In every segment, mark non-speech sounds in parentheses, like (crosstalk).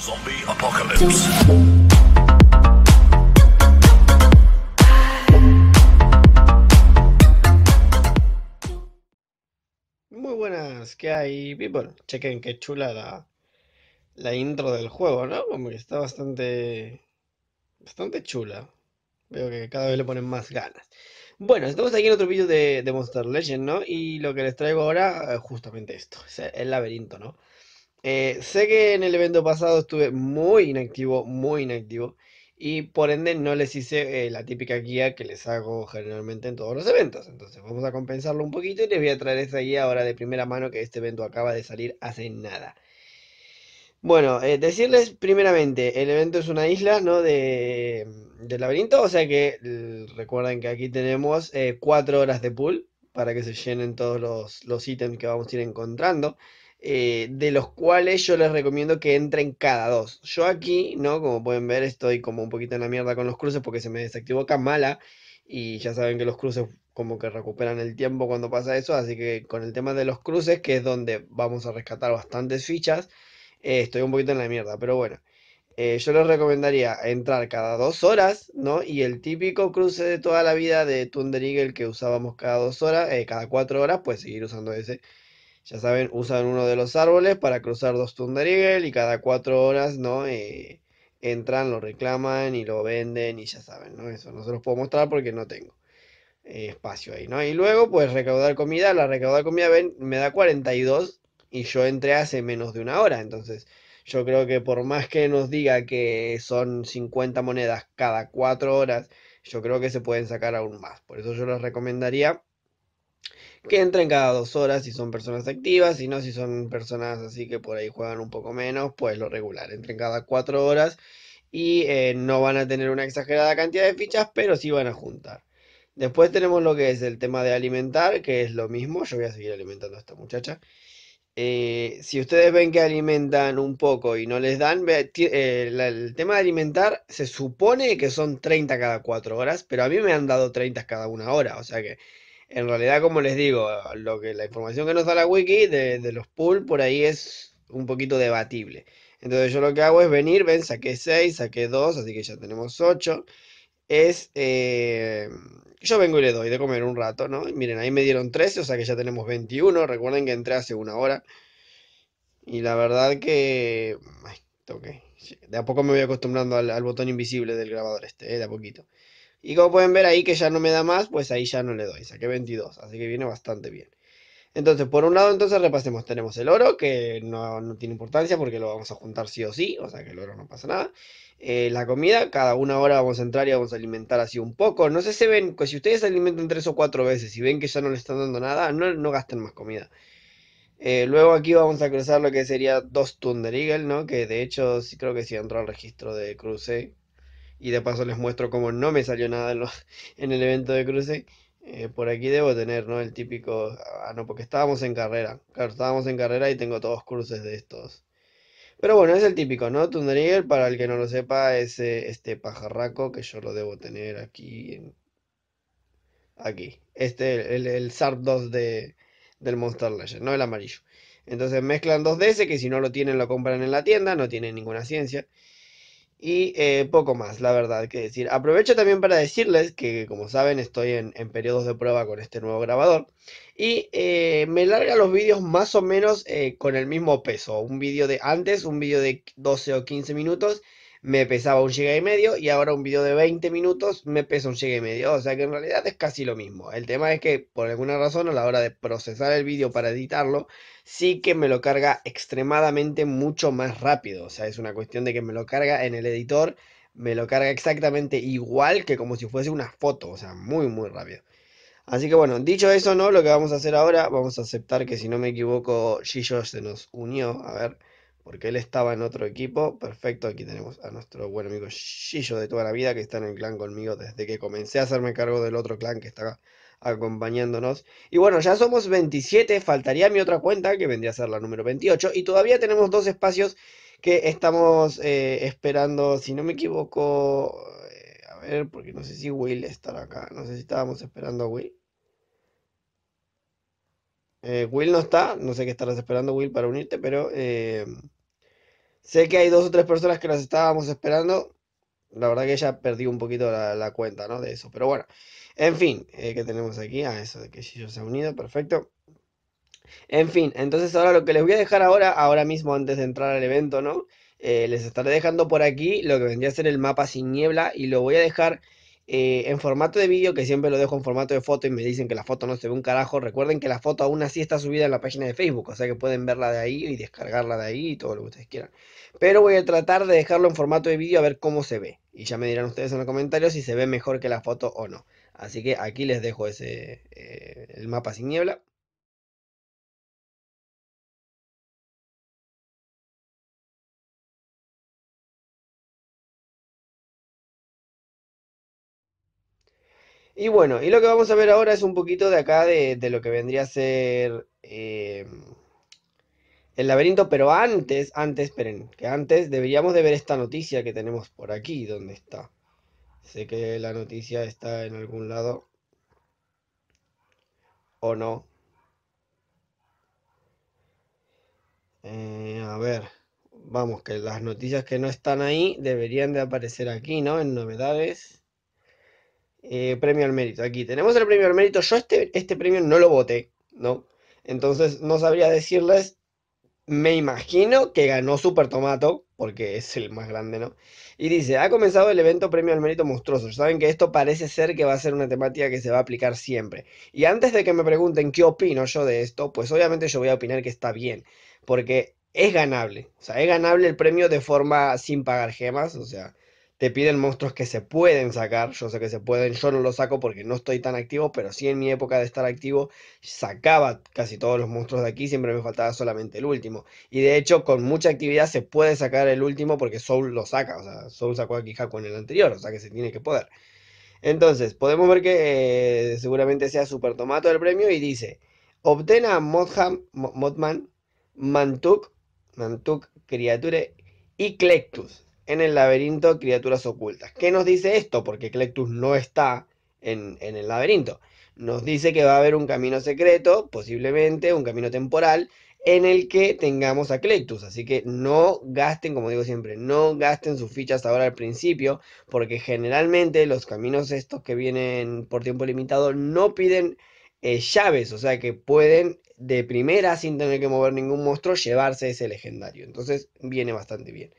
Zombie Apocalypse. Muy buenas, ¿qué hay, people? Chequen qué chula la, intro del juego, ¿no? Como está bastante. bastante chula. Veo que cada vez le ponen más ganas. Bueno, estamos aquí en otro vídeo de, Monster Legend, ¿no? Y lo que les traigo ahora, es eh, justamente esto, es el laberinto, ¿no? Eh, sé que en el evento pasado estuve muy inactivo, muy inactivo, y por ende no les hice eh, la típica guía que les hago generalmente en todos los eventos. Entonces vamos a compensarlo un poquito y les voy a traer esa guía ahora de primera mano que este evento acaba de salir hace nada. Bueno, eh, decirles primeramente, el evento es una isla, ¿no? De, laberinto, o sea que recuerden que aquí tenemos 4 horas de pool para que se llenen todos los, los ítems que vamos a ir encontrando. Eh, de los cuales yo les recomiendo que entren cada dos. Yo aquí, ¿no? Como pueden ver, estoy como un poquito en la mierda con los cruces porque se me desactivó Kamala y ya saben que los cruces como que recuperan el tiempo cuando pasa eso, así que con el tema de los cruces, que es donde vamos a rescatar bastantes fichas, eh, estoy un poquito en la mierda, pero bueno. Eh, yo les recomendaría entrar cada dos horas, ¿no? Y el típico cruce de toda la vida de Thunder Eagle que usábamos cada dos horas, cada cuatro horas, pues seguir usando ese ya saben, usan uno de los árboles para cruzar dos Thunder y cada cuatro horas, ¿no? Eh, entran, lo reclaman y lo venden y ya saben, ¿no? Eso no se los puedo mostrar porque no tengo eh, espacio ahí, ¿no? Y luego, pues recaudar comida, la recaudar comida ven, me da 42 y yo entré hace menos de una hora, entonces yo creo que por más que nos diga que son 50 monedas cada cuatro horas, yo creo que se pueden sacar aún más, por eso yo les recomendaría que entren cada dos horas si son personas activas, y no, si son personas así que por ahí juegan un poco menos, pues lo regular, entren cada cuatro horas y eh, no van a tener una exagerada cantidad de fichas, pero sí van a juntar. Después tenemos lo que es el tema de alimentar, que es lo mismo, yo voy a seguir alimentando a esta muchacha. Eh, si ustedes ven que alimentan un poco y no les dan, eh, el tema de alimentar se supone que son 30 cada cuatro horas, pero a mí me han dado 30 cada una hora, o sea que en realidad, como les digo, lo que la información que nos da la wiki de, los pool por ahí es un poquito debatible. Entonces yo lo que hago es venir, ven, saqué 6, saqué 2, así que ya tenemos 8. Es, eh, yo vengo y le doy de comer un rato, ¿no? miren, ahí me dieron 13, o sea que ya tenemos 21. Recuerden que entré hace una hora. Y la verdad que... Ay, De a poco me voy acostumbrando al, botón invisible del grabador este, eh, de a poquito. Y como pueden ver ahí que ya no me da más, pues ahí ya no le doy. Saqué 22, así que viene bastante bien. Entonces, por un lado, entonces repasemos. Tenemos el oro, que no, no tiene importancia porque lo vamos a juntar sí o sí, o sea que el oro no pasa nada. Eh, la comida, cada una hora vamos a entrar y vamos a alimentar así un poco. No sé si ven, pues si ustedes se alimentan tres o cuatro veces y ven que ya no le están dando nada, no, no gasten más comida. Eh, luego aquí vamos a cruzar lo que sería dos Thunder Eagle, ¿no? Que de hecho sí creo que sí entró al registro de cruce, y de paso les muestro cómo no me salió nada en, (laughs) el evento de cruce. Eh, por aquí debo tener, ¿no? El típico, ah, no, porque estábamos en carrera. Claro, estábamos en carrera y tengo todos cruces de estos. Pero bueno, es el típico, ¿no? Tundriel, para el que no lo sepa, es eh, este pajarraco que yo lo debo tener aquí. Aquí. Este, el, el Sarp 2 del Monster Legend, ¿no? El amarillo. Entonces mezclan dos de ese, que si no lo tienen lo compran en la tienda, no tienen ninguna ciencia. Y eh, poco más, la verdad, que decir. Aprovecho también para decirles que, como saben, estoy en, periodos de prueba con este nuevo grabador. Y eh, me larga los vídeos más o menos eh, con el mismo peso. Un vídeo de antes, un vídeo de 12 o 15 minutos me pesaba un giga y medio y ahora un video de 20 minutos me pesa un giga y medio. O sea que en realidad es casi lo mismo. El tema es que por alguna razón a la hora de procesar el vídeo para editarlo, sí que me lo carga extremadamente mucho más rápido. O sea, es una cuestión de que me lo carga en el editor, me lo carga exactamente igual que como si fuese una foto. O sea, muy, muy rápido. Así que bueno, dicho eso, ¿no? Lo que vamos a hacer ahora, vamos a aceptar que si no me equivoco, Gillo se nos unió. A ver porque él estaba en otro equipo. Perfecto, aquí tenemos a nuestro buen amigo Shillo de toda la vida que está en el clan conmigo desde que comencé a hacerme cargo del otro clan que está acompañándonos. Y bueno, ya somos 27, faltaría mi otra cuenta que vendría a ser la número 28 y todavía tenemos dos espacios que estamos eh, esperando, si no me equivoco, eh, a ver, porque no sé si Will estará acá, no sé si estábamos esperando a Will. Eh, Will no está, no sé qué estarás esperando Will para unirte, pero eh, sé que hay dos o tres personas que las estábamos esperando. La verdad que ya perdí un poquito la, cuenta, ¿no? De eso, pero bueno. En fin, eh, ¿qué que tenemos aquí? a ah, eso de que yo se ha unido, perfecto. En fin, entonces ahora lo que les voy a dejar ahora, ahora mismo antes de entrar al evento, ¿no? les estaré dejando por aquí lo que vendría a ser el mapa sin niebla y lo voy a dejar eh, en formato de vídeo, que siempre lo dejo en formato de foto y me dicen que la foto no se ve un carajo, recuerden que la foto aún así está subida en la página de Facebook, o sea que pueden verla de ahí y descargarla de ahí y todo lo que ustedes quieran. Pero voy a tratar de dejarlo en formato de vídeo a ver cómo se ve. Y ya me dirán ustedes en los comentarios si se ve mejor que la foto o no. Así que aquí les dejo ese, eh, el mapa sin niebla. Y bueno, y lo que vamos a ver ahora es un poquito de acá de, lo que vendría a ser eh, el laberinto, pero antes, antes, esperen, que antes deberíamos de ver esta noticia que tenemos por aquí, donde está. Sé que la noticia está en algún lado. ¿O no? Eh, a ver, vamos, que las noticias que no están ahí deberían de aparecer aquí, ¿no? En novedades. Eh, premio al mérito. Aquí tenemos el premio al mérito. Yo este, este premio no lo voté, ¿no? Entonces no sabría decirles. Me imagino que ganó Super Tomato, porque es el más grande, ¿no? Y dice, ha comenzado el evento Premio al Mérito Monstruoso. Saben que esto parece ser que va a ser una temática que se va a aplicar siempre. Y antes de que me pregunten qué opino yo de esto, pues obviamente yo voy a opinar que está bien, porque es ganable. O sea, es ganable el premio de forma sin pagar gemas, o sea, te piden monstruos que se pueden sacar, yo sé que se pueden, yo no los saco porque no estoy tan activo, pero sí en mi época de estar activo sacaba casi todos los monstruos de aquí, siempre me faltaba solamente el último. Y de hecho con mucha actividad se puede sacar el último porque Soul lo saca, o sea, Soul sacó a Kijaku en el anterior, o sea que se tiene que poder. Entonces, podemos ver que eh, seguramente sea Super Tomato el premio y dice, Obtena a Modham, Modman, Mantuk, Mantuk Criature y Clectus en el laberinto criaturas ocultas. ¿Qué nos dice esto? Porque Clectus no está en, el laberinto. Nos dice que va a haber un camino secreto, posiblemente un camino temporal, en el que tengamos a Clectus. Así que no gasten, como digo siempre, no gasten sus fichas ahora al principio, porque generalmente los caminos estos que vienen por tiempo limitado no piden eh, llaves, o sea que pueden de primera, sin tener que mover ningún monstruo, llevarse ese legendario. Entonces viene bastante bien.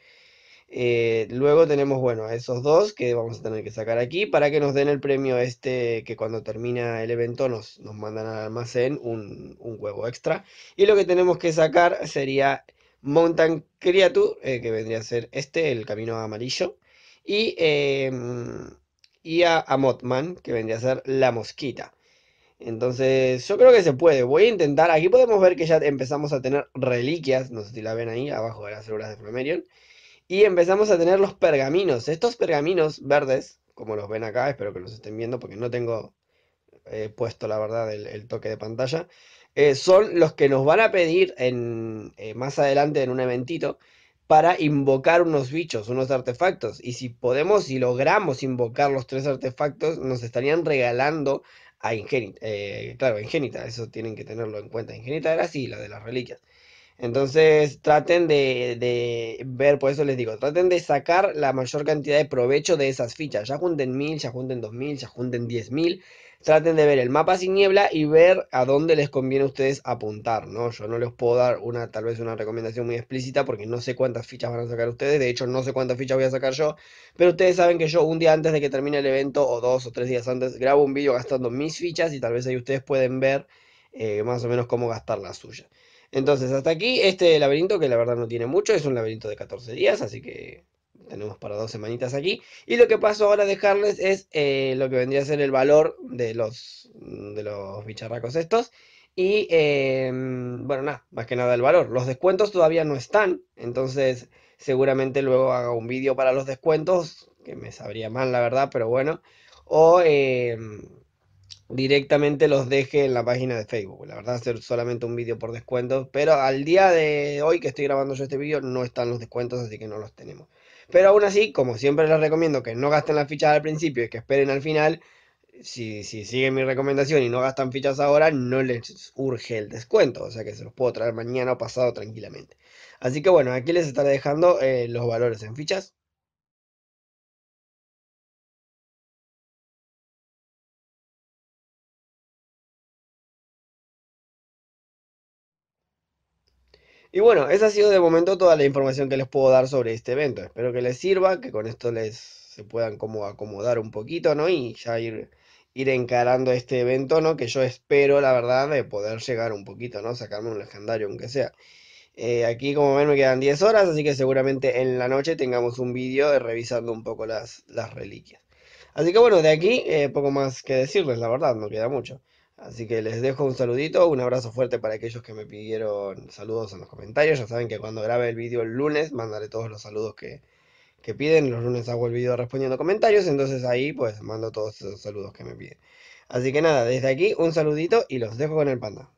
Eh, luego tenemos, bueno, a esos dos que vamos a tener que sacar aquí para que nos den el premio este que cuando termina el evento nos, mandan al almacén un, huevo extra. Y lo que tenemos que sacar sería Mountain Creature, eh, que vendría a ser este, el camino amarillo. Y, em, y a, que vendría a ser la mosquita. Entonces, yo creo que se puede. Voy a intentar. Aquí podemos ver que ya empezamos a tener reliquias. No sé si la ven ahí, abajo de las células de Flamerion. Y empezamos a tener los pergaminos. Estos pergaminos verdes, como los ven acá, espero que los estén viendo porque no tengo eh, puesto la verdad el, toque de pantalla. Eh, son los que nos van a pedir en, eh, más adelante en un eventito para invocar unos bichos, unos artefactos. Y si podemos, si logramos invocar los tres artefactos, nos estarían regalando a Ingenita. claro, Ingénita, eso tienen que tenerlo en cuenta. Ingénita era así, la de las reliquias. Entonces traten de, ver, por eso les digo, traten de sacar la mayor cantidad de provecho de esas fichas. Ya junten mil, ya junten dos mil, ya junten diez mil. Traten de ver el mapa sin niebla y ver a dónde les conviene a ustedes apuntar, ¿no? Yo no les puedo dar una, tal vez una recomendación muy explícita porque no sé cuántas fichas van a sacar ustedes. De hecho, no sé cuántas fichas voy a sacar yo. Pero ustedes saben que yo un día antes de que termine el evento o dos o tres días antes grabo un vídeo gastando mis fichas y tal vez ahí ustedes pueden ver eh, más o menos cómo gastar las suyas. Entonces, hasta aquí este laberinto, que la verdad no tiene mucho, es un laberinto de 14 días, así que tenemos para dos semanitas aquí. Y lo que paso ahora a dejarles es eh, lo que vendría a ser el valor de los, de los bicharracos estos. Y em, bueno, nada, más que nada el valor. Los descuentos todavía no están, entonces seguramente luego haga un vídeo para los descuentos, que me sabría mal la verdad, pero bueno. O... Eh, directamente los deje en la página de Facebook. La verdad, hacer solamente un vídeo por descuento. Pero al día de hoy que estoy grabando yo este vídeo, no están los descuentos, así que no los tenemos. Pero aún así, como siempre les recomiendo que no gasten las fichas al principio y que esperen al final. Si, siguen mi recomendación y no gastan fichas ahora, no les urge el descuento. O sea que se los puedo traer mañana o pasado tranquilamente. Así que bueno, aquí les estaré dejando eh, los valores en fichas Y bueno, esa ha sido de momento toda la información que les puedo dar sobre este evento. Espero que les sirva, que con esto les se puedan como acomodar un poquito, ¿no? Y ya ir, ir encarando este evento, ¿no? Que yo espero, la verdad, de poder llegar un poquito, ¿no? Sacarme un legendario, aunque sea. Eh, aquí, como ven, me quedan 10 horas, así que seguramente en la noche tengamos un vídeo revisando un poco las, las reliquias. Así que bueno, de aquí eh, poco más que decirles, la verdad, no queda mucho. Así que les dejo un saludito, un abrazo fuerte para aquellos que me pidieron saludos en los comentarios. Ya saben que cuando grabe el vídeo el lunes mandaré todos los saludos que, piden. Los lunes hago el vídeo respondiendo comentarios, entonces ahí pues mando todos esos saludos que me piden. Así que nada, desde aquí un saludito y los dejo con el panda.